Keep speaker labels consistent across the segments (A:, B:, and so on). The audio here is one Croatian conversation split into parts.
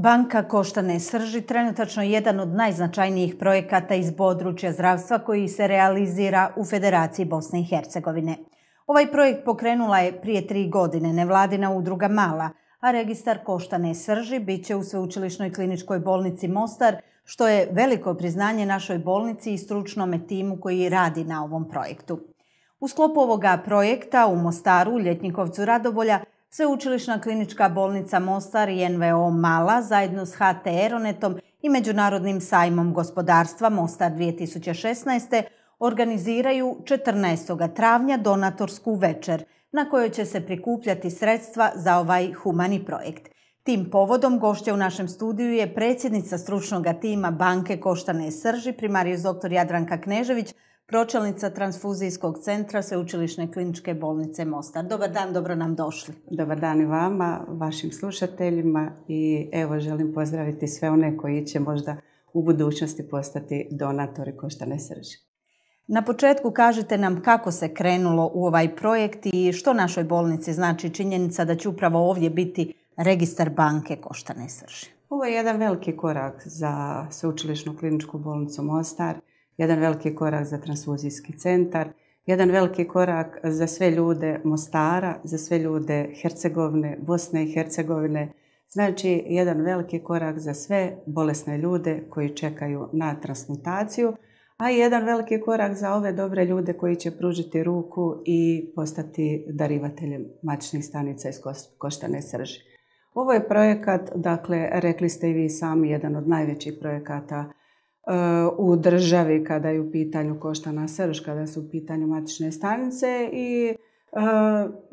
A: Banka Koštane Srži trenutačno je jedan od najznačajnijih projekata iz područja zdravstva koji se realizira u Federaciji Bosne i Hercegovine. Ovaj projekt pokrenula je prije tri godine nevladina udruga Mala, a registar Koštane Srži bit će u Sveučilišnoj kliničkoj bolnici Mostar, što je veliko priznanje našoj bolnici i stručnome timu koji radi na ovom projektu. U sklopu ovoga projekta u Mostaru, Ljetnikovcu Radovolja, Sveučilišna klinička bolnica Mostar i NVO Mala zajedno s HT Eronetom i Međunarodnim sajmom gospodarstva Mostar 2016. organiziraju 14. travnja donatorsku večer na kojoj će se prikupljati sredstva za ovaj humani projekt. Tim povodom gošća u našem studiju je predsjednica stručnog tima Banke Koštane Srži, primarijus dr. Jadranka Knežević, pročelnica transfuzijskog centra Sveučilišne kliničke bolnice Mostar.
B: Dobar dan, dobro nam došli. Dobar dan i vama, vašim slušateljima i evo želim pozdraviti sve one koji će možda u budućnosti postati donatori koštane srži. Na početku kažete nam kako
A: se krenulo u ovaj projekt i što našoj bolnici znači činjenica da će upravo ovdje biti registar banke koštane srži.
B: Ovo je jedan veliki korak za sveučilišnu kliničku bolnicu Mostar jedan veliki korak za transfuzijski centar, jedan veliki korak za sve ljude Mostara, za sve ljude Hercegovine, Bosne i Hercegovine, znači jedan veliki korak za sve bolesne ljude koji čekaju na transmutaciju, a i jedan veliki korak za ove dobre ljude koji će pružiti ruku i postati darivateljem mačnih stanica iz koštane srži. Ovo je projekat, dakle, rekli ste i vi sami, jedan od najvećih projekata E, u državi kada je u pitanju koštana srž, kada su u pitanju matične stanice i e,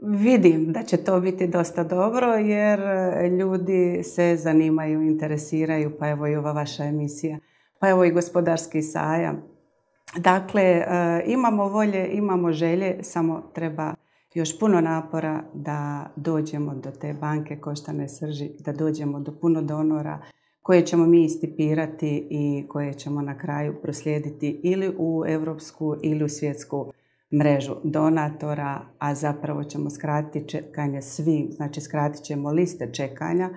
B: vidim da će to biti dosta dobro jer e, ljudi se zanimaju, interesiraju, pa evo i ova vaša emisija, pa evo i gospodarski sajam. Dakle, imamo volje, imamo želje, samo treba još puno napora da dođemo do te banke koštane srži, da dođemo do puno donora, koje ćemo mi istipirati i koje ćemo na kraju proslijediti ili u europsku ili u svjetsku mrežu donatora, a zapravo ćemo skratiti čekanje svim, znači skratit ćemo liste čekanja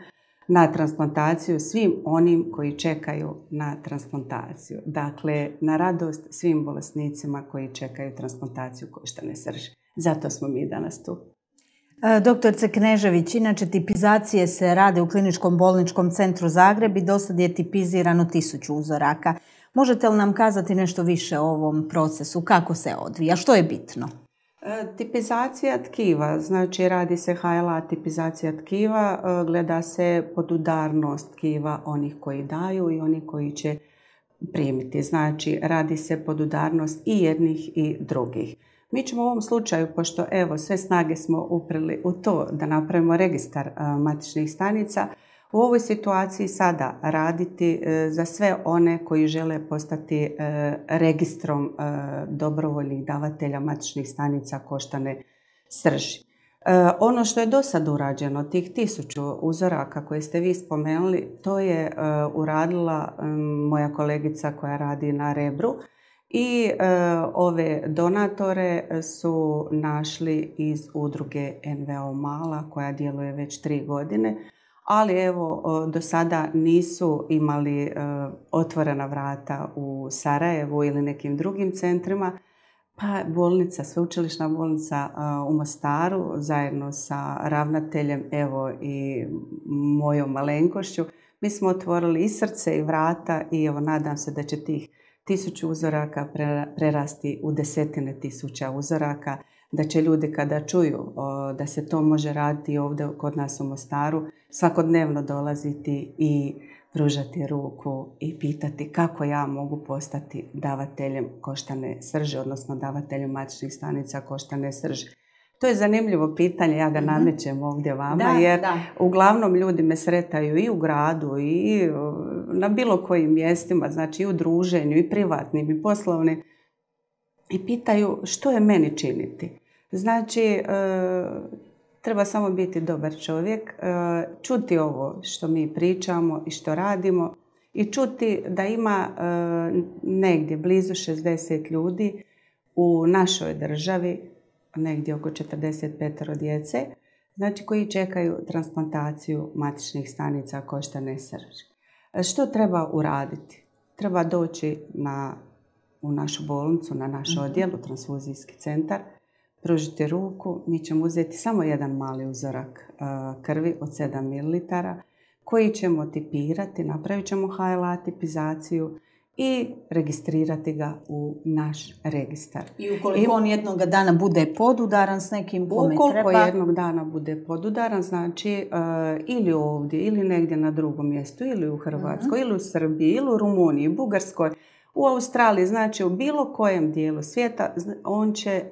B: na transplantaciju svim onim koji čekaju na transplantaciju. Dakle, na radost svim bolesnicima koji čekaju transplantaciju ne srži. Zato smo mi danas tu.
A: Doktorce Knežević, inače tipizacije se rade u Kliničkom bolničkom centru Zagreb i dosad je tipizirano tisuću uzoraka. Možete li nam kazati nešto više o ovom
B: procesu? Kako se
A: odvija? Što je bitno?
B: E, tipizacija tkiva, znači radi se HLA tipizacija tkiva, e, gleda se podudarnost tkiva onih koji daju i onih koji će primiti. Znači radi se podudarnost i jednih i drugih. Mi ćemo u ovom slučaju, pošto evo sve snage smo uprili u to da napravimo registar matičnih stanica, u ovoj situaciji sada raditi e, za sve one koji žele postati e, registrom e, dobrovoljnih davatelja matičnih stanica koštane srži. Ono što je do sad urađeno, tih tisuću uzoraka koje ste vi spomenuli, to je uradila moja kolegica koja radi na Rebru, i e, ove donatore su našli iz udruge NVO Mala koja djeluje već tri godine, ali evo do sada nisu imali e, otvorena vrata u Sarajevu ili nekim drugim centrima. Pa bolnica, sveučilišna bolnica e, u Mostaru zajedno sa ravnateljem evo i mojom malenkošću. Mi smo otvorili i srce i vrata i evo nadam se da će tih tisuću uzoraka prerasti u desetine tisuća uzoraka, da će ljudi kada čuju da se to može raditi ovdje kod nas u Mostaru, svakodnevno dolaziti i pružati ruku i pitati kako ja mogu postati davateljem koštane srže, odnosno davateljem matičnih stanica koštane srže. To je zanimljivo pitanje, ja ga mhm. namećem ovdje vama, jer uglavnom ljudi me sretaju i u gradu i na bilo kojim mjestima, znači i u druženju, i privatnim, i poslovnim, i pitaju što je meni činiti. Znači, e, treba samo biti dobar čovjek, e, čuti ovo što mi pričamo i što radimo i čuti da ima e, negdje blizu 60 ljudi u našoj državi, negdje oko 45 djece, znači koji čekaju transplantaciju matičnih stanica koštane srži. Što treba uraditi? Treba doći na, u našu bolnicu, na naš mhm. odjel, u transfuzijski centar, pružiti ruku. Mi ćemo uzeti samo jedan mali uzorak e, krvi od 7 ml koji ćemo tipirati, napravit ćemo HLA tipizaciju, i registrirati ga u naš registar. I ukoliko on jednog dana bude podudaran s nekim kome Ukoliko jednog dana bude podudaran, znači e, ili ovdje, ili negdje na drugom mjestu, ili u Hrvatskoj, mhm. ili u Srbiji, ili u Rumuniji, Bugarskoj, u Australiji, znači u bilo kojem dijelu svijeta, on će e,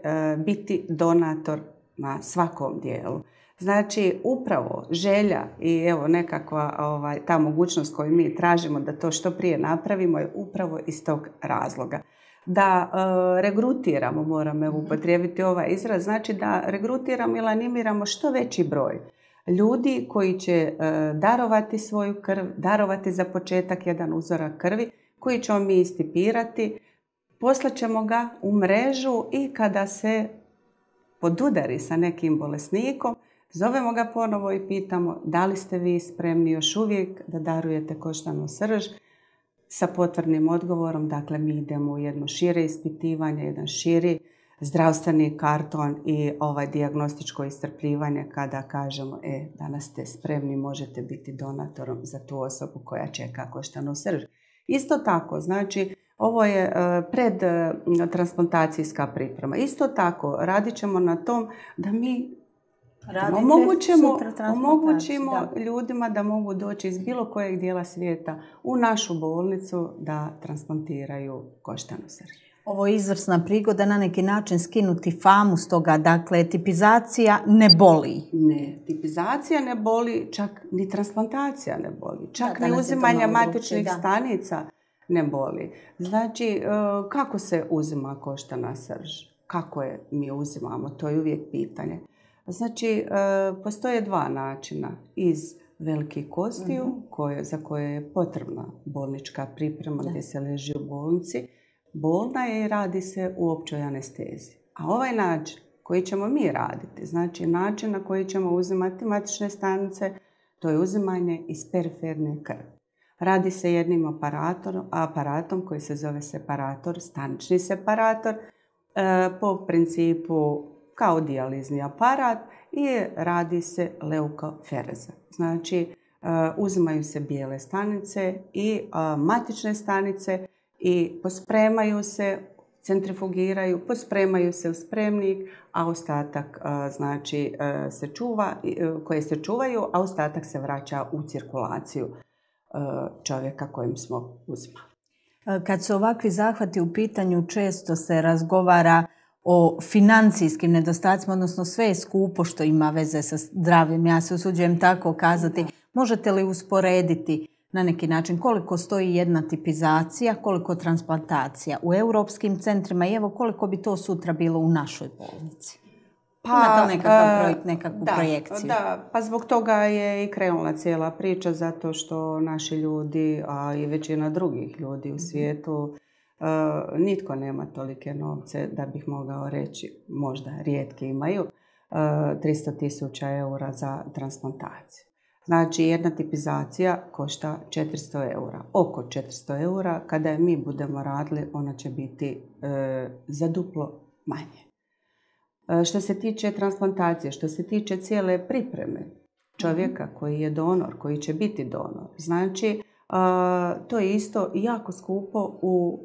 B: biti donator na svakom dijelu. Znači, upravo želja i evo nekakva ovaj, ta mogućnost koju mi tražimo da to što prije napravimo je upravo iz tog razloga. Da e, regrutiramo, moram evo mhm. upotrijebiti ovaj izraz, znači da regrutiramo ili animiramo što veći broj ljudi koji će e, darovati svoju krv, darovati za početak jedan uzorak krvi koji ćemo mi istipirati, poslaćemo ga u mrežu i kada se podudari sa nekim bolesnikom, Zovemo ga ponovo i pitamo da li ste vi spremni još uvijek da darujete koštanu srž sa potvrdnim odgovorom. Dakle, mi idemo u jedno šire ispitivanje, jedan širi zdravstveni karton i ovaj diagnostičko istrpljivanje kada kažemo e, danas ste spremni, možete biti donatorom za tu osobu koja čeka koštanu srž. Isto tako, znači, ovo je e, pred transplantacijska priprema. Isto tako, radit ćemo na tom da mi Radite omogućimo, ljudima da mogu doći iz bilo kojeg dijela svijeta u našu bolnicu da transplantiraju koštanu srž.
A: Ovo je izvrsna prigoda na neki način skinuti famu s toga. Dakle, tipizacija ne
B: boli. Ne, tipizacija ne boli, čak ni transplantacija ne boli. Čak da, ni uzimanja matičnih stanica ne boli. Znači, e, kako se uzima koštana srž? Kako je mi uzimamo? To je uvijek pitanje. Znači, e, postoje dva načina. Iz velikih kostiju, mhm. za koje je potrebna bolnička priprema da. gdje se leži u bolnici, bolna je i radi se u općoj anestezi. A ovaj način koji ćemo mi raditi, znači način na koji ćemo uzimati matične stanice, to je uzimanje iz periferne krvi. Radi se jednim aparatom, aparatom koji se zove separator, stanični separator, e, po principu kao dijalizni aparat i radi se leukofereza. Znači, e, uzimaju se bijele stanice i e, matične stanice i pospremaju se, centrifugiraju, pospremaju se u spremnik, a ostatak e, znači, se čuva, koje se čuvaju, a ostatak se vraća u cirkulaciju čovjeka kojim smo uzimali.
A: Kad su ovakvi zahvati u pitanju, često se razgovara o financijskim nedostacima, odnosno sve je skupo što ima veze sa zdravljem, ja se usuđujem tako kazati. Možete li usporediti na neki način koliko stoji jedna tipizacija, koliko transplantacija u europskim centrima i evo koliko bi to sutra bilo u našoj bolnici? Pa, e, nekakvu projekciju? Da,
B: pa zbog toga je i krenula cijela priča, zato što naši ljudi, a i većina drugih ljudi u mhm. svijetu, Eh, nitko nema tolike novce da bih mogao reći, možda rijetki imaju, 300 eh, tisuća eura za transplantaciju. Znači jedna tipizacija košta 400 eura, oko 400 eura. Kada mi budemo radili, ona će biti eh, za duplo manje. što se tiče transplantacije, što se tiče cijele pripreme mhm. čovjeka koji je donor, koji će biti donor, znači to je isto jako skupo u,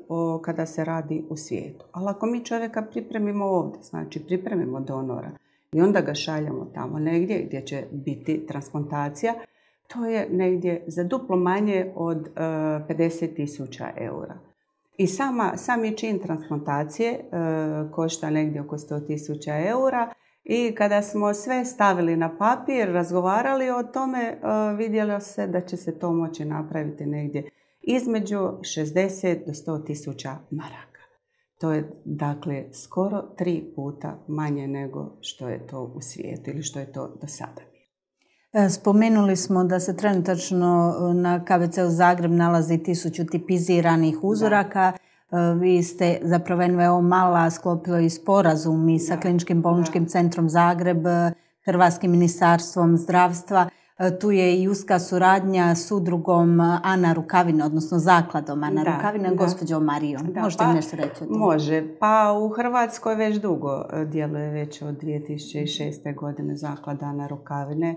B: kada se radi u svijetu. Ali ako mi čovjeka pripremimo ovdje, znači pripremimo donora i onda ga šaljamo tamo negdje gdje će biti transplantacija, to je negdje za duplo manje od 50.000 e, eura. I sama, sami čin transplantacije e, košta negdje oko 100.000 eura i kada smo sve stavili na papir, razgovarali o tome, e, vidjelo se da će se to moći napraviti negdje između 60 do 100 tisuća maraka. To je dakle skoro tri puta manje nego što je to u svijetu ili što je to do sada.
A: E, spomenuli smo da se trenutačno e, na KVC u Zagreb nalazi tisuću tipiziranih uzoraka. Da E, vi ste zapravo NVO Mala sklopili sporazum i sa Kliničkim bolničkim centrom Zagreb, e, Hrvatskim ministarstvom zdravstva. E, tu je i uska suradnja s udrugom Ana Rukavina, odnosno zakladom Ana Rukavina, gospođo Marijom. Možete pa, nešto reći? Može.
B: Pa u Hrvatskoj već dugo djeluje, već od 2006. godine zaklada Ana Rukavine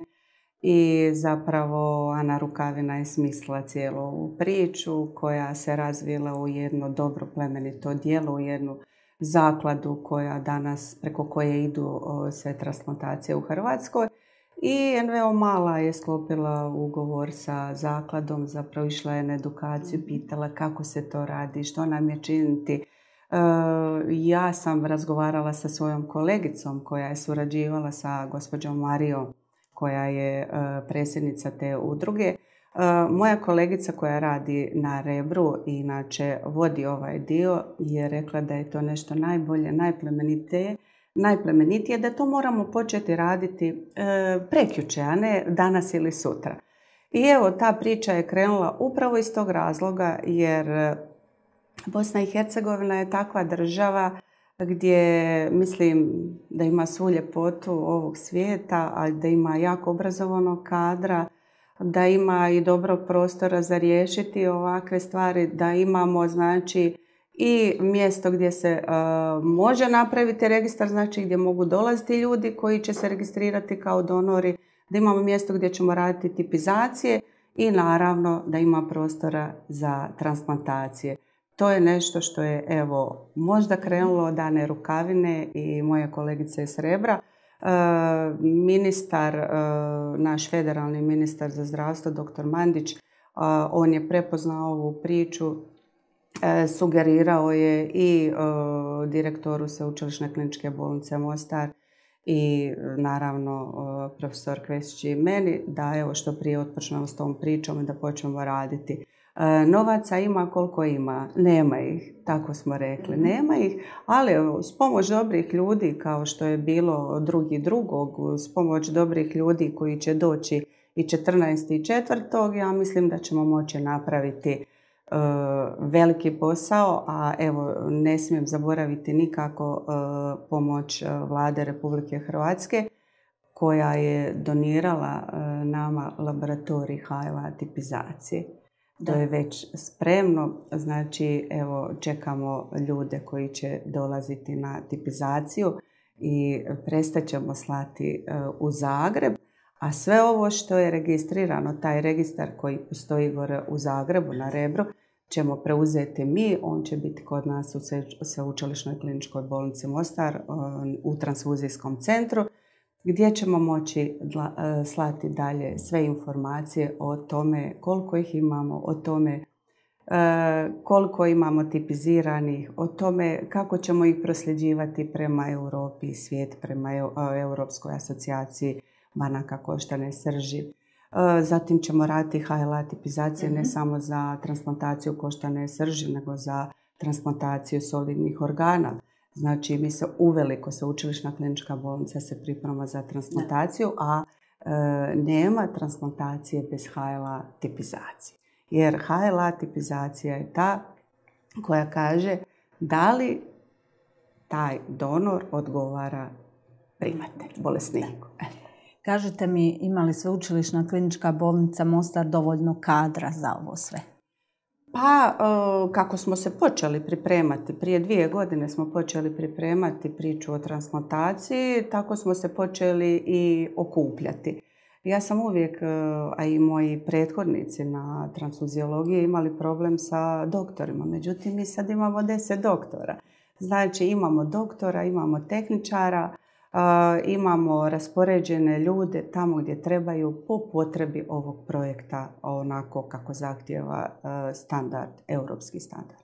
B: i zapravo Ana Rukavina je smisla cijelu ovu priču koja se razvila u jedno dobro plemenito djelo, u jednu zakladu koja danas, preko koje idu sve transplantacije u Hrvatskoj. I NVO Mala je sklopila ugovor sa zakladom, zapravo išla je na edukaciju, mhm. pitala kako se to radi, što nam je činiti. E, ja sam razgovarala sa svojom kolegicom koja je surađivala sa gospođom Marijom koja je e, predsjednica te udruge. E, moja kolegica koja radi na Rebru i inače vodi ovaj dio je rekla da je to nešto najbolje, najplemenitije, najplemenitije da to moramo početi raditi e, prekjuče, a ne danas ili sutra. I evo, ta priča je krenula upravo iz tog razloga jer Bosna i Hercegovina je takva država gdje mislim da ima svu ljepotu ovog svijeta, ali da ima jako obrazovanog kadra, da ima i dobro prostora za riješiti ovakve stvari, da imamo znači i mjesto gdje se e, može napraviti registar, znači gdje mogu dolaziti ljudi koji će se registrirati kao donori, da imamo mjesto gdje ćemo raditi tipizacije i naravno da ima prostora za transplantacije. To je nešto što je, evo, možda krenulo od Dane Rukavine i moje kolegice je Srebra. E, ministar, e, naš federalni ministar za zdravstvo, dr. Mandić, e, on je prepoznao ovu priču, sugerirao je i direktoru Sveučilišne kliničke bolnice Mostar i naravno profesor Kvesić i meni da evo što prije otpočnemo s tom pričom i da počnemo raditi. E, novaca ima koliko ima, nema ih, tako smo rekli, mhm. nema ih, ali s pomoć dobrih ljudi kao što je bilo drugi drugog, s pomoć dobrih ljudi koji će doći i 14. i ja mislim da ćemo moći napraviti e, veliki posao, a evo ne smijem zaboraviti nikako e, pomoć vlade Republike Hrvatske koja je donirala nama laboratorij HLA tipizacije da je već spremno. Znači, evo, čekamo ljude koji će dolaziti na tipizaciju i ćemo slati e, u Zagreb. A sve ovo što je registrirano, taj registar koji postoji gore u Zagrebu na Rebru, ćemo preuzeti mi. On će biti kod nas u Sveučilišnoj kliničkoj bolnici Mostar e, u transfuzijskom centru gdje ćemo moći e, slati dalje sve informacije o tome koliko ih imamo, o tome e, koliko imamo tipiziranih, o tome kako ćemo ih prosljeđivati prema Europi, i svijet prema e, Europskoj asocijaciji banaka koštane srži. Zatim ćemo raditi HLA tipizacije ne mhm. samo za transplantaciju koštane srži, nego za transplantaciju solidnih organa. Znači, mi se uveliko sveučilišna klinička bolnica se priprema za transplantaciju, a e, nema transplantacije bez HLA tipizacije. Jer HLA tipizacija je ta koja kaže da li taj donor odgovara primate, bolesniku.
A: Kažete mi, ima li sveučilišna klinička bolnica Mostar dovoljno kadra za ovo sve?
B: Pa, e, kako smo se počeli pripremati, prije dvije godine smo počeli pripremati priču o transplantaciji, tako smo se počeli i okupljati. Ja sam uvijek, e, a i moji prethodnici na transfuziologiji, imali problem sa doktorima. Međutim, mi sad imamo deset doktora. Znači, imamo doktora, imamo tehničara, Imamo raspoređene ljude tamo gdje trebaju po potrebi ovog projekta onako kako zahtjeva e, standard, europski standard.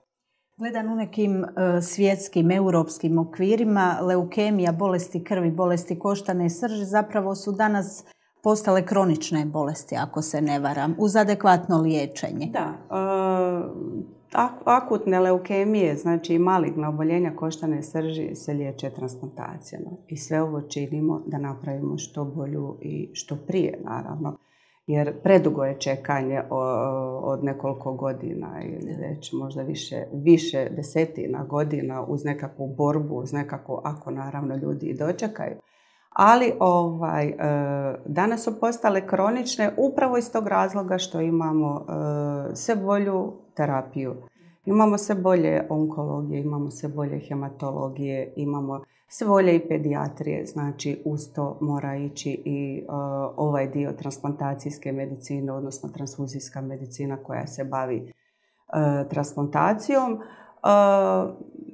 A: Gledan u nekim e, svjetskim, europskim okvirima, leukemija, bolesti krvi, bolesti koštane i srži zapravo su danas postale kronične bolesti, ako se ne varam, uz adekvatno liječenje.
B: Da, e, akutne leukemije, znači maligna oboljenja koštane srži se liječe transplantacijama. I sve ovo činimo da napravimo što bolju i što prije, naravno. Jer predugo je čekanje od nekoliko godina ili već možda više, više desetina godina uz nekakvu borbu, uz nekako, ako naravno ljudi i dočekaju. Ali ovaj, e, danas su postale kronične upravo iz tog razloga što imamo e, sve bolju terapiju. Imamo sve bolje onkologije, imamo sve bolje hematologije, imamo sve bolje i pedijatrije, znači uz to mora ići i e, ovaj dio transplantacijske medicine, odnosno transfuzijska medicina koja se bavi e, transplantacijom. E,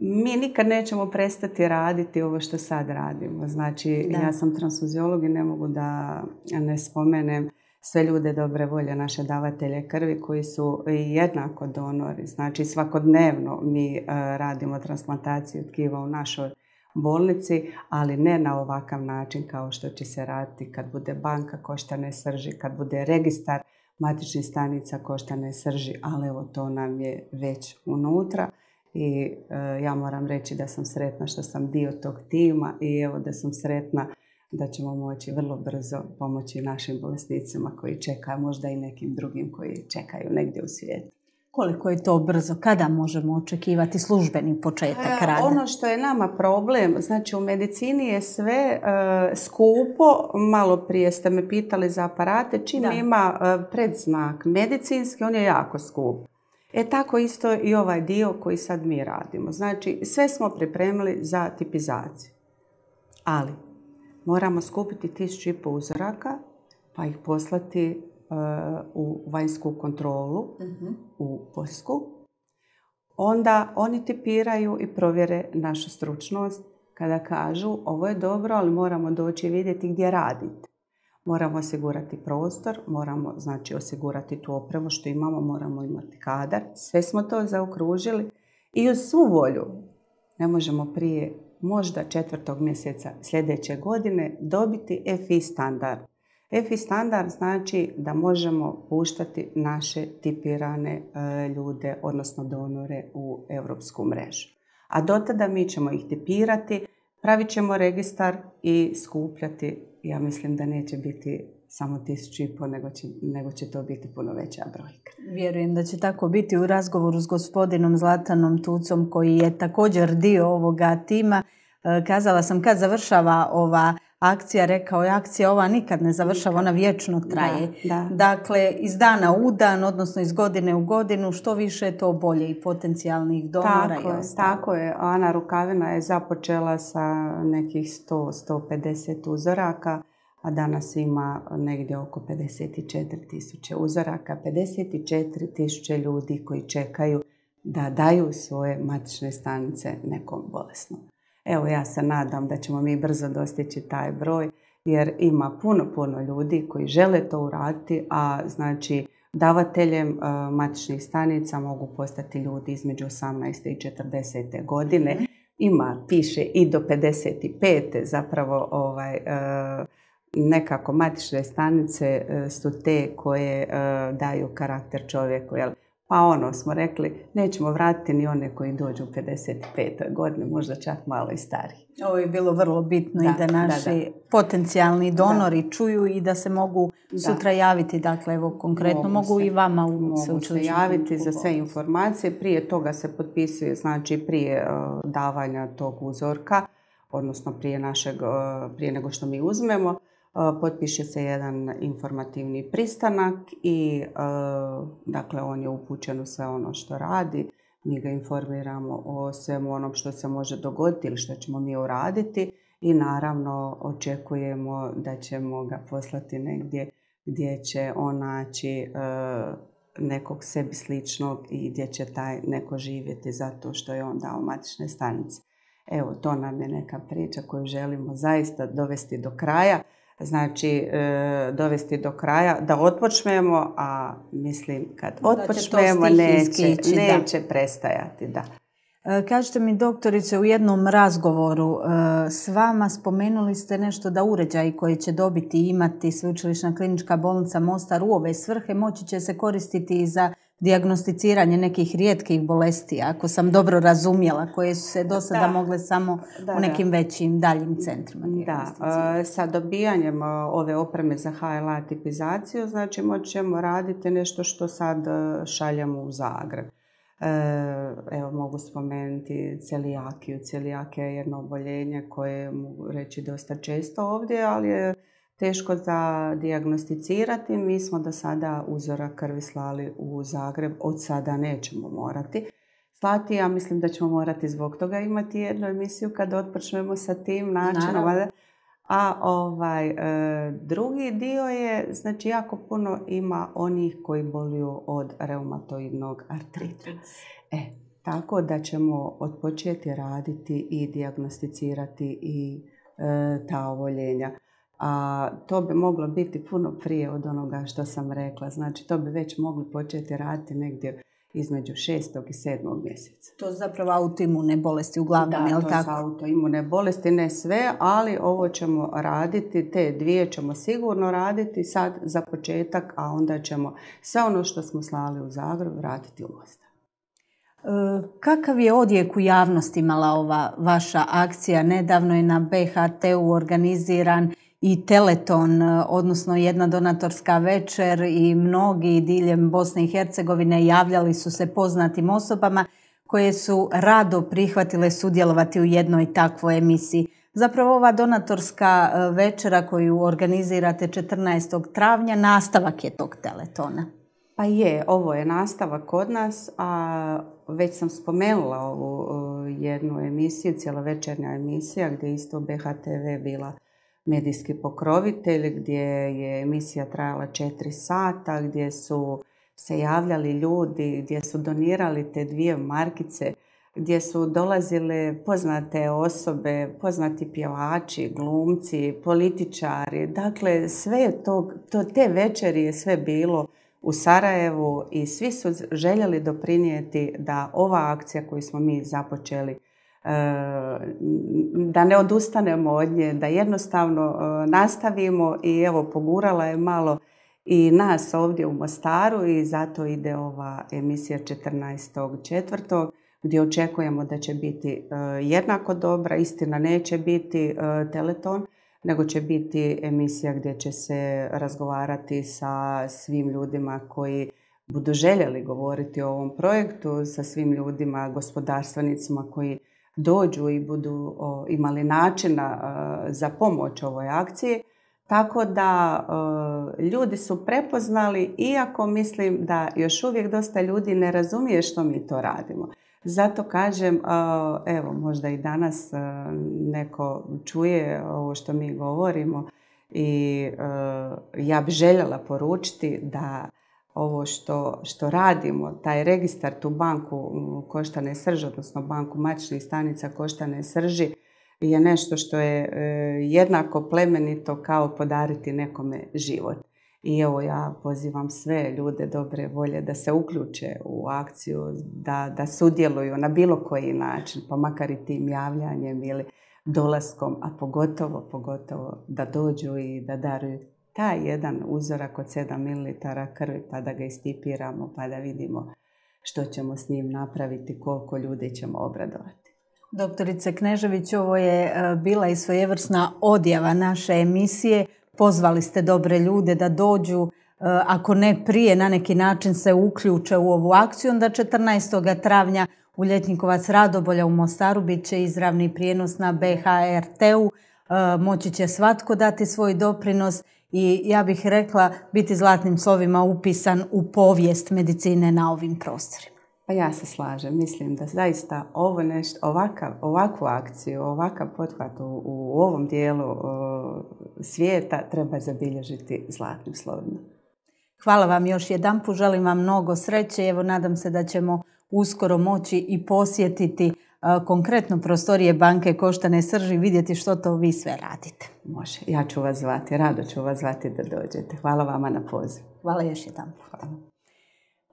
B: mi nikad nećemo prestati raditi ovo što sad radimo. Znači, ja sam transfuziolog i ne mogu da ne spomenem sve ljude dobre volje, naše davatelje krvi koji su jednako donori. Znači svakodnevno mi e, radimo transplantaciju tkiva u našoj bolnici, ali ne na ovakav način kao što će se raditi kad bude banka ne srži, kad bude registar matičnih stanica ne srži, ali evo to nam je već unutra. I e, ja moram reći da sam sretna što sam dio tog tima i evo da sam sretna da ćemo moći vrlo brzo pomoći našim bolesnicima koji čekaju, možda i nekim drugim koji čekaju negdje u svijetu.
A: Koliko je to brzo? Kada možemo očekivati službeni početak e, rada? Ono
B: što je nama problem, znači u medicini je sve e, skupo, malo prije ste me pitali za aparate, čim ima e, predznak medicinski, on je jako skup. E tako isto i ovaj dio koji sad mi radimo. Znači sve smo pripremili za tipizaciju. Ali moramo skupiti tisuću i pol uzoraka pa ih poslati e, u vanjsku kontrolu, mhm. u Poljsku. Onda oni tipiraju i provjere našu stručnost kada kažu ovo je dobro, ali moramo doći i vidjeti gdje radite. Moramo osigurati prostor, moramo znači osigurati tu opremu što imamo, moramo imati kadar. Sve smo to zaokružili i uz svu volju ne možemo prije možda četvrtog mjeseca sljedeće godine dobiti FI standard. FI standard znači da možemo puštati naše tipirane e, ljude, odnosno donore u europsku mrežu. A do tada mi ćemo ih tipirati, pravit ćemo registar i skupljati. Ja mislim da neće biti samo tisuću i pol nego će, nego to biti puno veća brojka.
A: Vjerujem da će tako biti u razgovoru s gospodinom Zlatanom Tucom koji je također dio ovoga tima. E, kazala sam kad završava ova akcija, rekao je akcija ova nikad ne završava, ona vječno traje. Dakle, iz dana u dan, odnosno iz godine u
B: godinu, što više je to bolje i potencijalnih donora. Tako, tako je. Ana Rukavina je započela sa nekih 100-150 uzoraka a danas ima negdje oko 54 tisuće uzoraka, 54 tisuće ljudi koji čekaju da daju svoje matične stanice nekom bolesnom. Evo ja se nadam da ćemo mi brzo dostići taj broj jer ima puno, puno ljudi koji žele to uraditi, a znači davateljem e, matičnih stanica mogu postati ljudi između 18. i 40. godine. Mhm. Ima, piše i do 55. zapravo ovaj, e, nekako matične stanice e, su te koje e, daju karakter čovjeku. Pa ono smo rekli, nećemo vratiti ni one koji dođu u 55. godine, možda čak malo i stari.
A: Ovo je bilo vrlo bitno i da naši
B: potencijalni donori čuju i da se mogu sutra
A: javiti. Dakle, evo konkretno mogu, i vama
B: u mogu se javiti za sve informacije. Prije toga se potpisuje, znači prije e, davanja tog uzorka, odnosno prije, našeg, prije nego što mi uzmemo E, potpiše se jedan informativni pristanak i e, dakle on je upućen u sve ono što radi. Mi ga informiramo o svemu onom što se može dogoditi ili što ćemo mi uraditi i naravno očekujemo da ćemo ga poslati negdje gdje će on naći e, nekog sebi sličnog i gdje će taj neko živjeti zato što je on dao matične stanice. Evo, to nam je neka priča koju želimo zaista dovesti do kraja znači e, dovesti do kraja, da otpočnemo, a mislim kad otpočnemo neće, neće prestajati. Da.
A: E, Kažete mi, doktorice, u jednom razgovoru e, s vama spomenuli ste nešto da uređaj koji će dobiti i imati sveučilišna klinička bolnica Mostar u ove svrhe moći će se koristiti i za Diagnosticiranje nekih rijetkih bolesti, ako sam dobro razumjela, koje su se do sada mogle samo u nekim većim daljim
B: centrima Da, sa dobijanjem ove opreme za HLA tipizaciju, znači moćemo raditi nešto što sad šaljemo u Zagreb. E, evo, mogu spomenuti celijakiju. Celijakija je jedno oboljenje koje mogu reći dosta često ovdje, ali je teško za dijagnosticirati. Mi smo do sada uzora krvi slali u Zagreb, od sada nećemo morati slati. Ja mislim da ćemo morati zbog toga imati jednu emisiju kad otpočnemo sa tim načinom. A ovaj e, drugi dio je, znači jako puno ima onih koji boluju od reumatoidnog artrita. E, tako da ćemo odpočeti raditi i dijagnosticirati i e, ta ovoljenja a to bi moglo biti puno prije od onoga što sam rekla. Znači, to bi već mogli početi raditi negdje između šestog i sedmog mjeseca. To su zapravo autoimune bolesti uglavnom, je li tako? Da, autoimune bolesti, ne sve, ali ovo ćemo raditi, te dvije ćemo sigurno raditi sad za početak, a onda ćemo sve ono što smo slali u Zagreb raditi u Mostar. E,
A: kakav je odjek u javnosti imala ova vaša akcija? Nedavno je na BHT-u organiziran i Teleton, e, odnosno jedna donatorska večer i mnogi diljem Bosne i Hercegovine javljali su se poznatim osobama koje su rado prihvatile sudjelovati u jednoj takvoj emisiji. Zapravo ova donatorska e, večera koju organizirate 14. travnja nastavak je tog teletona.
B: Pa je, ovo je nastavak kod nas, a već sam spomenula ovu e, jednu emisiju, cijela večernja emisija gdje isto BHTV bila medijski pokrovitelj gdje je emisija trajala četiri sata, gdje su se javljali ljudi, gdje su donirali te dvije markice, gdje su dolazile poznate osobe, poznati pjevači, glumci, političari. Dakle, sve to, to, te večeri je sve bilo u Sarajevu i svi su željeli doprinijeti da ova akcija koju smo mi započeli Eh, da ne odustanemo od nje, da jednostavno eh, nastavimo i evo pogurala je malo i nas ovdje u Mostaru i zato ide ova emisija 14.4. gdje očekujemo da će biti eh, jednako dobra, istina neće biti teleton, nego će biti emisija gdje će se razgovarati sa svim ljudima koji budu željeli govoriti o ovom projektu, sa svim ljudima, gospodarstvenicima koji dođu i budu imali načina e, za pomoć ovoj akciji. Tako da e, ljudi su prepoznali, iako mislim da još uvijek dosta ljudi ne razumije što mi to radimo. Zato kažem, e, evo možda i danas neko čuje ovo što mi govorimo i ja bi željela poručiti da ovo što, što radimo, taj registar, tu banku mm, Koštane Srži, odnosno banku mačnih stanica Koštane Srži, je nešto što je e, jednako plemenito kao podariti nekome život. I evo ja pozivam sve ljude dobre volje da se uključe u akciju, da, da sudjeluju na bilo koji način, pa makar i tim javljanjem ili dolaskom, a pogotovo, pogotovo da dođu i da daruju taj jedan uzorak od 7 ml krvi pa da ga istipiramo pa da vidimo što ćemo s njim napraviti, koliko ljudi ćemo obradovati. Doktorice
A: Knežević, ovo je e, bila i svojevrsna odjava naše emisije. Pozvali ste dobre ljude da dođu, e, ako ne prije, na neki način se uključe u ovu akciju, onda 14. travnja u Ljetnikovac Radobolja u Mostaru bit će izravni prijenos na BHRT-u. E, moći će svatko dati svoj doprinos i ja bih rekla biti zlatnim slovima upisan u povijest medicine na ovim
B: prostorima. Pa ja se slažem, mislim da zaista ovo nešto, ovakvu akciju, ovakav pothvat u, ovom dijelu svijeta treba zabilježiti zlatnim slovima.
A: Hvala vam još jedan put, želim vam mnogo sreće, evo nadam se da ćemo uskoro moći i posjetiti konkretno prostorije banke Koštane Srži vidjeti što to vi sve radite.
B: Može, ja ću vas zvati, rado ću vas zvati da dođete. Hvala vama na poziv. Hvala još jedan hvala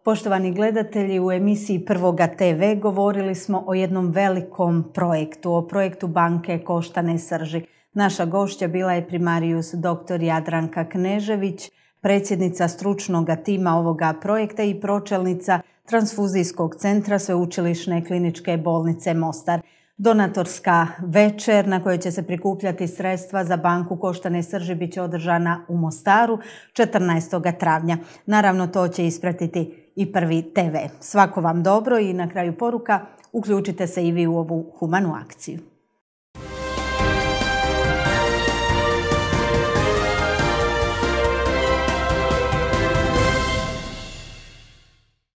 A: Poštovani gledatelji, u emisiji Prvoga TV govorili smo o jednom velikom projektu, o projektu banke Koštane Srži. Naša gošća bila je primarius dr. Jadranka Knežević, predsjednica stručnog tima ovoga projekta i pročelnica Transfuzijskog centra Sveučilišne kliničke bolnice Mostar. Donatorska večer na kojoj će se prikupljati sredstva za banku Koštane Srži bit će održana u Mostaru 14. travnja. Naravno to će ispratiti i prvi TV. Svako vam dobro i na kraju poruka uključite se i vi u ovu humanu akciju.